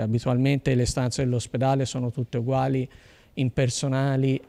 Cioè, abitualmente le stanze dell'ospedale sono tutte uguali, impersonali,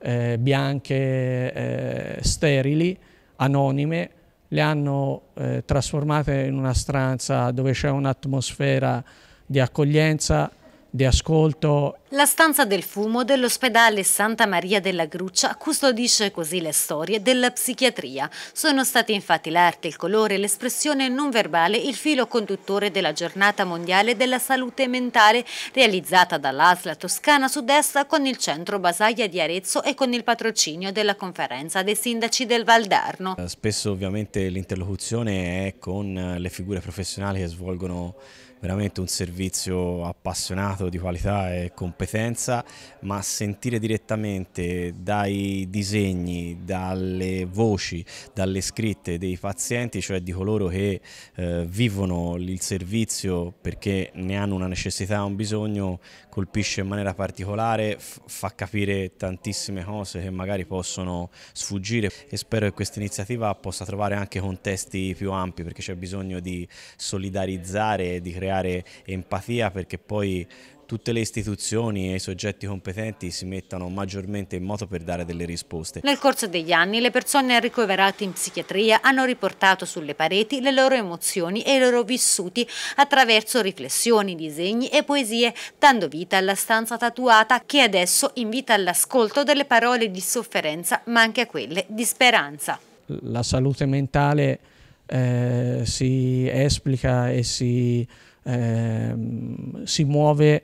eh, bianche, eh, sterili, anonime, le hanno eh, trasformate in una stanza dove c'è un'atmosfera di accoglienza, di ascolto la stanza del fumo dell'ospedale Santa Maria della Gruccia custodisce così le storie della psichiatria. Sono stati infatti l'arte, il colore, l'espressione non verbale il filo conduttore della giornata mondiale della salute mentale realizzata dall'ASLA Toscana Sud-Est con il centro Basaglia di Arezzo e con il patrocinio della conferenza dei sindaci del Valdarno. Eh, spesso ovviamente l'interlocuzione è con eh, le figure professionali che svolgono veramente un servizio appassionato di qualità e completo competenza, ma sentire direttamente dai disegni, dalle voci, dalle scritte dei pazienti, cioè di coloro che eh, vivono il servizio perché ne hanno una necessità, un bisogno, colpisce in maniera particolare, fa capire tantissime cose che magari possono sfuggire e spero che questa iniziativa possa trovare anche contesti più ampi perché c'è bisogno di solidarizzare, di creare empatia perché poi tutte le istituzioni e i soggetti competenti si mettano maggiormente in moto per dare delle risposte. Nel corso degli anni le persone ricoverate in psichiatria hanno riportato sulle pareti le loro emozioni e i loro vissuti attraverso riflessioni, disegni e poesie, dando vita alla stanza tatuata che adesso invita all'ascolto delle parole di sofferenza ma anche a quelle di speranza. La salute mentale eh, si esplica e si ehm, si muove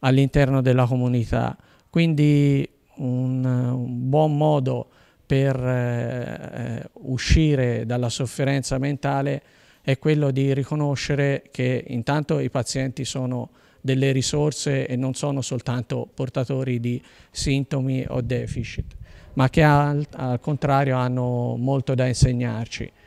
all'interno della comunità. Quindi un, un buon modo per eh, uscire dalla sofferenza mentale è quello di riconoscere che intanto i pazienti sono delle risorse e non sono soltanto portatori di sintomi o deficit, ma che al, al contrario hanno molto da insegnarci.